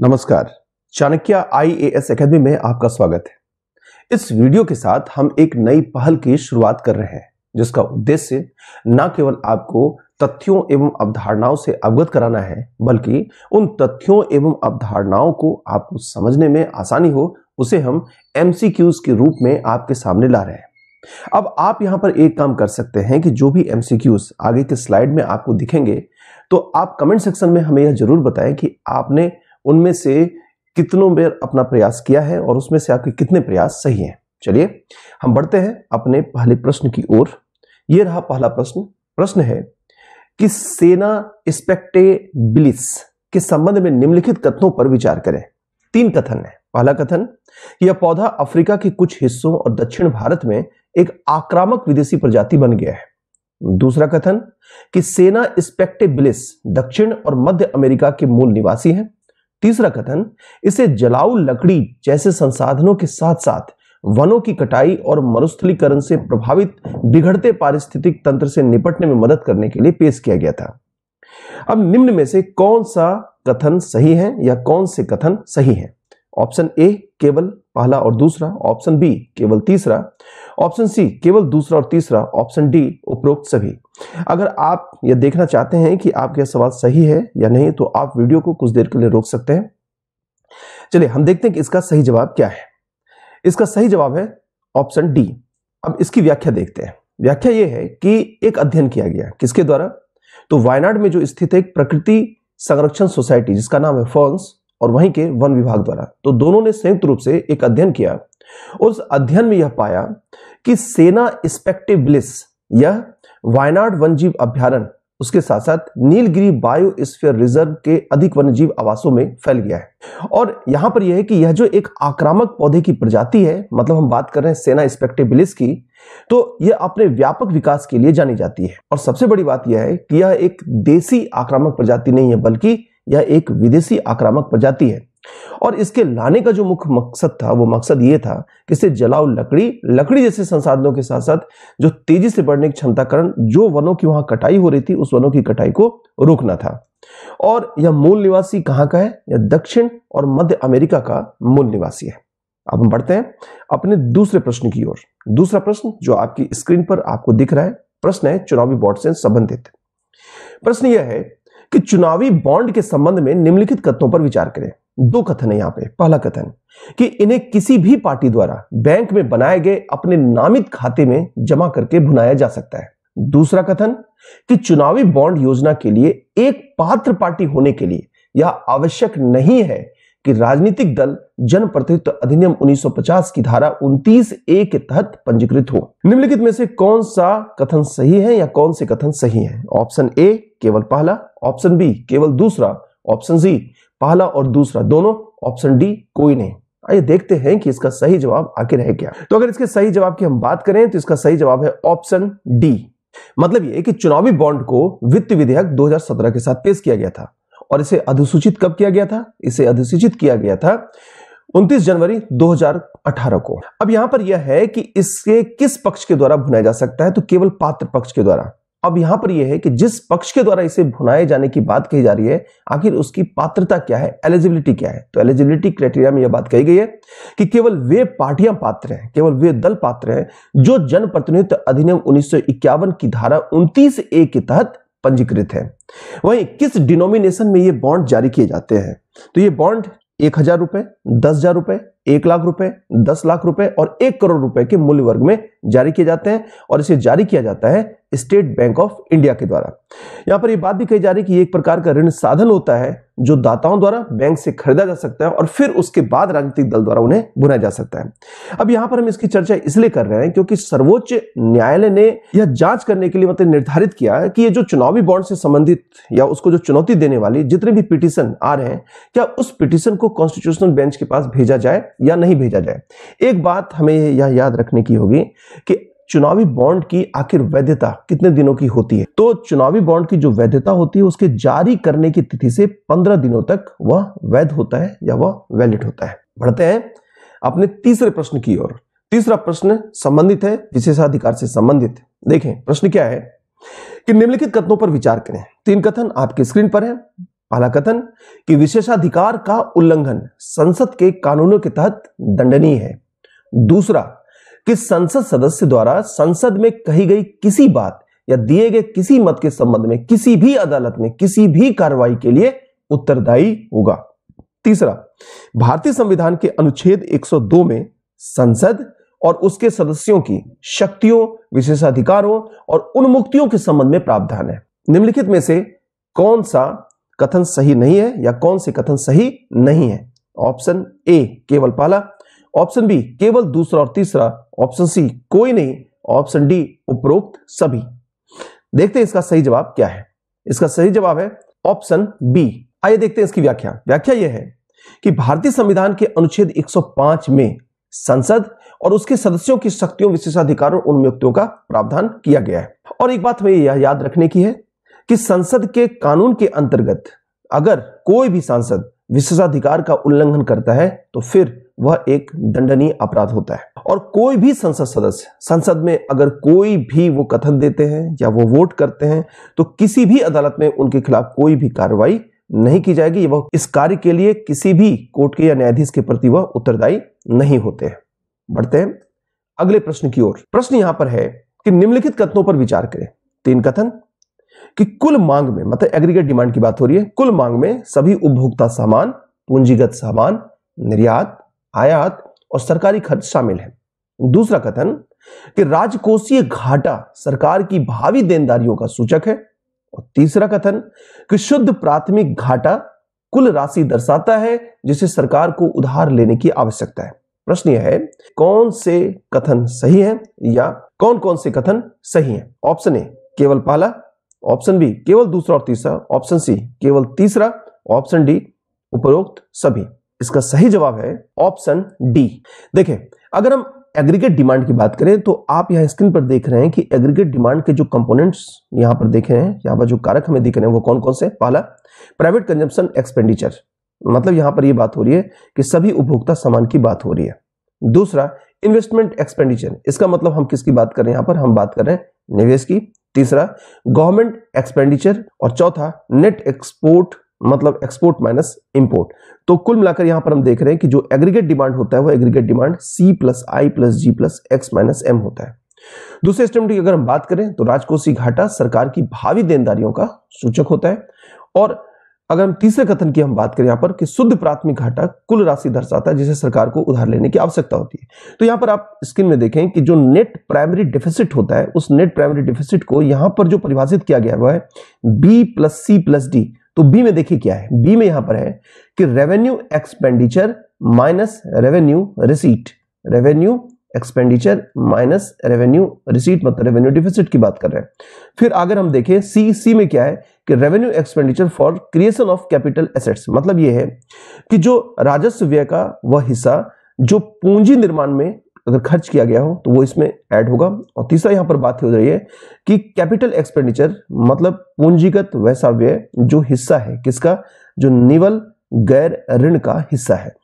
नमस्कार Chanakya IAS academy में आपका स्वागत है इस वीडियो के साथ हम एक नई पहल की शुरुआत कर रहे हैं जिसका उद्देश्य न केवल आपको तथ्यों एवं अवधारणाओं से अवगत कराना है बल्कि उन तथ्यों एवं अवधारणाओं को आपको समझने में आसानी हो उसे हम एमसीक्यूज के रूप में आपके सामने ला रहे हैं अब आप यहां पर एक काम कर सकते हैं कि जो भी एमसीक्यूज आगे के स्लाइड में आपको दिखेंगे तो आप कमेंट सेक्शन में हमें यह जरूर बताएं कि आपने उनमें से कितनों बेर अपना प्रयास किया है और उसमें से आपके कितने प्रयास सही हैं चलिए हम बढ़ते हैं अपने पहले प्रश्न की ओर यह रहा पहला प्रश्न प्रश्न है कि सेना स्पेक्टेबिलिस के संबंध में निम्नलिखित कथनों पर विचार करें तीन कथन है पहला कथन यह पौधा अफ्रीका के कुछ हिस्सों और दक्षिण भारत में एक आक्रामक विदेशी प्रजाति बन गया है दूसरा कथन कि सेना स्पेक्टेबिलिस दक्षिण और मध्य अमेरिका के मूल निवासी हैं तीसरा कथन इसे जलाऊ लकड़ी जैसे संसाधनों के साथ साथ वनों की कटाई और मरुस्थलीकरण से प्रभावित बिगड़ते पारिस्थितिक तंत्र से निपटने में मदद करने के लिए पेश किया गया था अब निम्न में से कौन सा कथन सही है या कौन से कथन सही है ऑप्शन ए केवल पहला और दूसरा ऑप्शन बी केवल तीसरा ऑप्शन सी केवल दूसरा और तीसरा ऑप्शन डी उपरोक्त सभी अगर आप यह देखना चाहते हैं कि आपके सवाल सही है या नहीं तो आप वीडियो को कुछ देर के लिए रोक सकते हैं चलिए हम देखते हैं कि इसका सही जवाब क्या है इसका सही जवाब है ऑप्शन डी अब इसकी व्याख्या देखते हैं व्याख्या यह है कि एक अध्ययन किया गया किसके द्वारा तो वायनाड में जो स्थित एक प्रकृति संरक्षण सोसाइटी जिसका नाम है फॉन्स और वहीं के वन विभाग द्वारा तो दोनों ने संयुक्त रूप से एक अध्ययन किया उस अध्ययन में यह पाया कि सेना इंस्पेक्टिव ब्लिस यह वायनाड वन्यजीव अभ्यारण उसके साथ साथ नीलगिरी बायोस्फीयर रिजर्व के अधिक वन्यजीव आवासों में फैल गया है और यहां पर यह है कि यह जो एक आक्रामक पौधे की प्रजाति है मतलब हम बात कर रहे हैं सेना स्पेक्टेबिलिस की तो यह अपने व्यापक विकास के लिए जानी जाती है और सबसे बड़ी बात यह है कि यह एक देसी आक्रामक प्रजाति नहीं है बल्कि यह एक विदेशी आक्रामक प्रजाति है और इसके लाने का जो मुख्य मकसद था वो मकसद ये था कि इससे जलाओ लकड़ी लकड़ी जैसे संसाधनों के साथ साथ जो तेजी से बढ़ने की क्षमता करण जो वनों की वहां कटाई हो रही थी उस वनों की कटाई को रोकना था और यह मूल निवासी कहां का है यह दक्षिण और मध्य अमेरिका का मूल निवासी है अब हम बढ़ते हैं अपने दूसरे प्रश्न की ओर दूसरा प्रश्न जो आपकी स्क्रीन पर आपको दिख रहा है प्रश्न है चुनावी बॉर्ड से संबंधित प्रश्न यह है कि चुनावी बॉन्ड के संबंध में निम्नलिखित तत्वों पर विचार करें दो कथन है यहां पे पहला कथन कि इन्हें किसी भी पार्टी द्वारा बैंक में बनाए गए अपने नामित खाते में जमा करके भुनाया जा सकता है दूसरा कथन कि चुनावी बॉन्ड योजना के लिए एक पात्र पार्टी होने के लिए यह आवश्यक नहीं है कि राजनीतिक दल जनप्रतिनिधित्व अधिनियम 1950 की धारा उनतीस ए के तहत पंजीकृत हो निम्नलिखित में से कौन सा कथन सही है या कौन से कथन सही है ऑप्शन ए केवल पहला ऑप्शन बी केवल दूसरा ऑप्शन सी पहला और दूसरा दोनों ऑप्शन डी कोई नहीं आइए देखते हैं कि इसका सही जवाब आखिर है क्या तो अगर इसके सही जवाब की हम बात करें तो इसका सही जवाब है ऑप्शन डी मतलब ये कि चुनावी बॉन्ड को वित्त विधेयक 2017 के साथ पेश किया गया था और इसे अधिसूचित कब किया गया था इसे अधिसूचित किया गया था 29 जनवरी 2018 को अब यहां पर यह है कि इसके किस पक्ष के द्वारा भुनाया जा सकता है तो केवल पात्र पक्ष के द्वारा अब यहां पर यह है कि जिस पक्ष के द्वारा इसे भुनाए जाने की बात कही जा रही है आखिर उसकी पात्रता क्या है एलिजिबिलिटी क्या है तो एलिजिबिलिटी क्राइटेरिया में यह बात कही गई है कि केवल वे पार्टियां पात्र हैं केवल वे दल पात्र हैं जो जनप्रतिनिधित्व अधिनियम उन्नीस की धारा उन्तीस ए के तहत पंजीकृत है वही किस डिनोमिनेशन में ये बॉन्ड जारी किए जाते हैं तो ये बॉन्ड एक हजार रुपए दस हजार रुपए एक लाख रुपए दस लाख रुपए और एक करोड़ रुपए के मूल्य वर्ग में जारी किए जाते हैं और इसे जारी किया जाता है स्टेट बैंक ऑफ इंडिया के द्वारा यहां पर यह बात भी कही जा रही है कि एक प्रकार का ऋण साधन होता है जो दाताओं द्वारा बैंक से खरीदा जा सकता है और फिर उसके बाद राजनीतिक दल द्वारा उन्हें बुना जा सकता है अब यहां पर हम इसकी चर्चा इसलिए कर रहे हैं क्योंकि सर्वोच्च न्यायालय ने यह जांच करने के लिए मतलब निर्धारित किया है कि ये जो चुनावी बॉन्ड से संबंधित या उसको जो चुनौती देने वाली जितने भी पिटीशन आ रहे हैं क्या उस पिटीशन को कॉन्स्टिट्यूशनल बेंच के पास भेजा जाए या नहीं भेजा जाए एक बात हमें यह याद रखने की होगी कि चुनावी बॉन्ड की आखिर वैधता कितने दिनों की होती है तो चुनावी बॉन्ड की जो वैधता होती है उसके जारी करने की तिथि से पंद्रह दिनों तक वह वैध होता है या वह वैलिड होता है बढ़ते हैं अपने तीसरे प्रश्न की ओर तीसरा प्रश्न संबंधित है विशेषाधिकार से संबंधित देखें प्रश्न क्या है कि निम्नलिखित कथनों पर विचार करें तीन कथन आपके स्क्रीन पर है पहला कथन कि विशेषाधिकार का उल्लंघन संसद के कानूनों के तहत दंडनीय है दूसरा कि संसद सदस्य द्वारा संसद में कही गई किसी बात या दिए गए किसी मत के संबंध में किसी भी अदालत में किसी भी कार्रवाई के लिए उत्तरदायी होगा तीसरा भारतीय संविधान के अनुच्छेद 102 में संसद और उसके सदस्यों की शक्तियों विशेषाधिकारों और उन्मुक्तियों के संबंध में प्रावधान है निम्नलिखित में से कौन सा कथन सही नहीं है या कौन से कथन सही नहीं है ऑप्शन ए केवल पाला ऑप्शन बी केवल दूसरा और तीसरा ऑप्शन सी कोई नहीं ऑप्शन डी उपरोक्त सभी देखते हैं इसका सही जवाब क्या है इसका सही जवाब है ऑप्शन बी आइए देखते हैं इसकी व्याख्या व्याख्या यह है कि भारतीय संविधान के अनुच्छेद 105 में संसद और उसके सदस्यों की शक्तियों विशेषाधिकारों और नियुक्तियों का प्रावधान किया गया है और एक बात हमें यह याद रखने की है कि संसद के कानून के अंतर्गत अगर कोई भी सांसद विशेषाधिकार का उल्लंघन करता है तो फिर वह एक दंडनीय अपराध होता है और कोई भी संसद सदस्य संसद में अगर कोई भी वो कथन देते हैं या वो वोट करते हैं तो किसी भी अदालत में उनके खिलाफ कोई भी कार्रवाई नहीं की जाएगी वह इस कार्य के लिए किसी भी कोर्ट के या न्यायाधीश के प्रति वह उत्तरदायी नहीं होते हैं बढ़ते हैं अगले प्रश्न की ओर प्रश्न यहां पर है कि निम्नलिखित कथनों पर विचार करें तीन कथन कि कुल मांग में मतलब एग्रीगेट डिमांड की बात हो रही है कुल मांग में सभी उपभोक्ता सामान पूंजीगत सामान निर्यात आयात और सरकारी खर्च शामिल है दूसरा कथन कि राजकोषीय घाटा सरकार की भावी देनदारियों का सूचक है और तीसरा कथन कि शुद्ध प्राथमिक घाटा कुल राशि दर्शाता है जिसे सरकार को उधार लेने की आवश्यकता है प्रश्न यह है कौन से कथन सही है या कौन कौन से कथन सही है ऑप्शन ए केवल पहला ऑप्शन बी केवल दूसरा और तीसरा ऑप्शन सी केवल तीसरा ऑप्शन डी उपरोक्त सभी इसका सही जवाब है ऑप्शन डी देखें अगर हम एग्रीगेट डिमांड की बात करें तो आप यहां स्क्रीन पर देख रहे हैं कि एग्रीगेट डिमांड के जो कंपोनेंट्स यहां पर देखे हैं यहां पर जो कारक हमें दिख रहे हैं वो कौन कौन से पहला प्राइवेट कंजम्पशन एक्सपेंडिचर मतलब यहां पर ये यह बात हो रही है कि सभी उपभोक्ता सामान की बात हो रही है दूसरा इन्वेस्टमेंट एक्सपेंडिचर इसका मतलब हम किसकी बात कर रहे हैं यहां पर हम बात कर रहे हैं निवेश की तीसरा गवर्नमेंट एक्सपेंडिचर और चौथा नेट एक्सपोर्ट मतलब एक्सपोर्ट माइनस इंपोर्ट तो कुल मिलाकर यहां पर हम देख रहे हैं कि जो एग्रीगेट डिमांड होता है वो aggregate demand C plus I plus G plus X minus M होता है दूसरे स्टेम की अगर हम बात करें तो राजकोषीय घाटा सरकार की भावी देनदारियों का सूचक होता है और अगर हम तीसरे कथन की हम बात करें यहां पर कि शुद्ध प्राथमिक घाटा कुल राशि दर्शाता है जिसे सरकार को उधार लेने की आवश्यकता होती है तो यहां पर आप स्क्रीन में देखें कि जो नेट प्राइमरी डिफिसिट होता है उस नेट प्राइमरी डिफिसिट को यहां पर जो परिभाषित किया गया हुआ है B plus C plus D तो बी में देखिए क्या है बी में यहां पर है कि revenue expenditure minus revenue receipt revenue expenditure minus revenue receipt मतलब रेवेन्यू डिफिसिट की बात कर रहे हैं फिर अगर हम देखें सी सी में क्या है कि revenue expenditure for creation of capital assets मतलब ये है कि जो राजस्व व्यय का वह हिस्सा जो पूंजी निर्माण में अगर खर्च किया गया हो तो वो इसमें ऐड होगा और तीसरा यहां पर बात हो रही है कि कैपिटल एक्सपेंडिचर मतलब पूंजीगत वैसा व्यय जो हिस्सा है किसका जो निवल गैर ऋण का हिस्सा है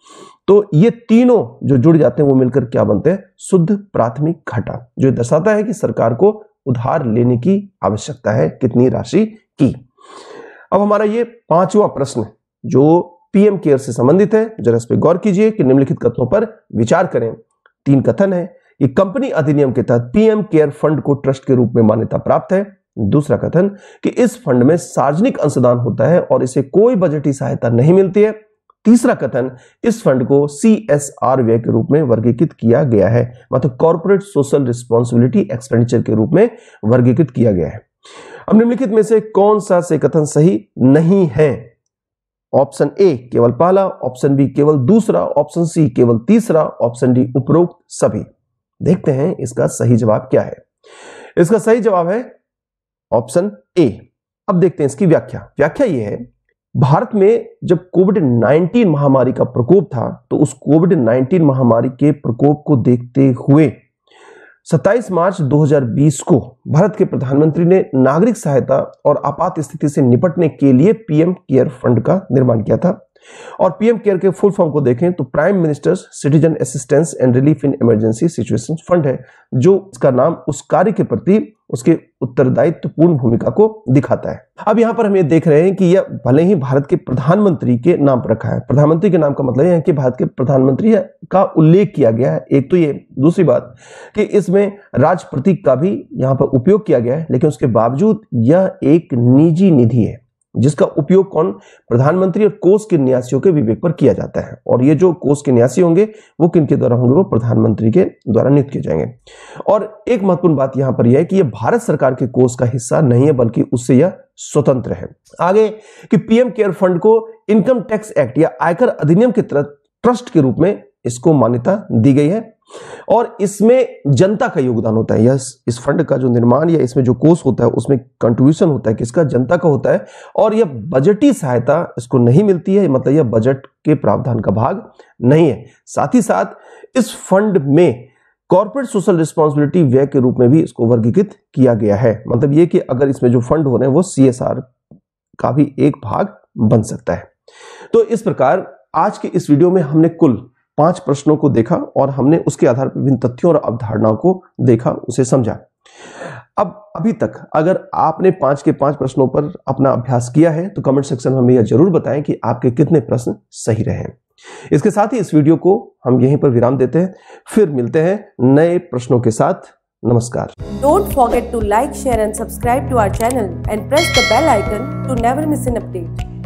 तो ये तीनों जो जुड़ जाते हैं वो मिलकर क्या बनते हैं शुद्ध प्राथमिक घाटा जो दर्शाता है कि सरकार को उधार लेने की आवश्यकता है कितनी राशि की अब हमारा ये पांचवा प्रश्न जो पीएम केयर से संबंधित है जरा इस पर गौर कीजिए कि निम्नलिखित कथनों पर विचार करें तीन कथन है कि कंपनी अधिनियम के तहत पीएम केयर फंड को ट्रस्ट के रूप में मान्यता प्राप्त है दूसरा कथन कि इस फंड में सार्वजनिक अंशदान होता है और इसे कोई बजटीय सहायता नहीं मिलती है तीसरा कथन इस फंड को सी एस आर व्यय के रूप में वर्गीकृत किया गया है मतलब कॉर्पोरेट सोशल रिस्पॉन्सिबिलिटी एक्सपेंडिचर के रूप में वर्गीकृत किया गया है अब निम्नलिखित में से कौन सा से कथन सही नहीं है ऑप्शन ए केवल पहला ऑप्शन बी केवल दूसरा ऑप्शन सी केवल तीसरा ऑप्शन डी उपरोक्त सभी देखते हैं इसका सही जवाब क्या है इसका सही जवाब है ऑप्शन ए अब देखते हैं इसकी व्याख्या व्याख्या यह है भारत में जब कोविड 19 महामारी का प्रकोप था तो उस कोविड 19 महामारी के प्रकोप को देखते हुए 27 मार्च 2020 को भारत के प्रधानमंत्री ने नागरिक सहायता और आपात स्थिति से निपटने के लिए पीएम केयर फंड का निर्माण किया था और पीएम केयर के फुल फॉर्म को देखें तो prime minister's citizen assistance and relief in emergency situation fund है जो इसका नाम उस कार्य के प्रति उसके उत्तरदायित्व पूर्ण भूमिका को दिखाता है अब यहां पर हम ये देख रहे हैं कि यह भले ही भारत के प्रधानमंत्री के नाम पर रखा है प्रधानमंत्री के नाम का मतलब है कि भारत के प्रधानमंत्री का उल्लेख किया गया है एक तो ये दूसरी बात कि इसमें राज प्रतीक का भी यहां पर उपयोग किया गया है लेकिन उसके बावजूद यह एक निजी निधि है जिसका उपयोग कौन प्रधानमंत्री और कोष के न्यासियों के विवेक पर किया जाता है और ये जो कोष के न्यासी होंगे वो किनके द्वारा होंगे वो प्रधानमंत्री के द्वारा नियुक्त किए जाएंगे और एक महत्वपूर्ण बात यहां पर यह है कि ये भारत सरकार के कोष का हिस्सा नहीं है बल्कि उससे यह स्वतंत्र है आगे कि पीएम केयर फंड को इनकम टैक्स एक्ट या आयकर अधिनियम के तहत ट्रस्ट के रूप में इसको मान्यता दी गई है और इसमें जनता का योगदान होता है यस इस फंड का जो निर्माण या इसमें जो कोष होता है उसमें कंट्रीब्यूशन होता है किसका जनता का होता है और यह बजटी सहायता इसको नहीं मिलती है मतलब यह बजट के प्रावधान का भाग नहीं है साथ ही साथ इस फंड में कॉर्पोरेट सोशल रिस्पॉन्सिबिलिटी व्यय के रूप में भी इसको वर्गीकृत किया गया है मतलब ये कि अगर इसमें जो फंड हो रहे हैं वो सी का भी एक भाग बन सकता है तो इस प्रकार आज के इस वीडियो में हमने कुल पांच प्रश्नों को देखा और हमने उसके आधार पर विभिन्न तथ्यों और अवधारणाओं को देखा उसे समझा अब अभी तक अगर आपने पांच के पांच प्रश्नों पर अपना अभ्यास किया है तो कमेंट सेक्शन में हमें यह जरूर बताएं कि आपके कितने प्रश्न सही रहे इसके साथ ही इस वीडियो को हम यहीं पर विराम देते हैं फिर मिलते हैं नए प्रश्नों के साथ नमस्कार don't forget to like share and subscribe to our channel and press the bell icon to never miss an update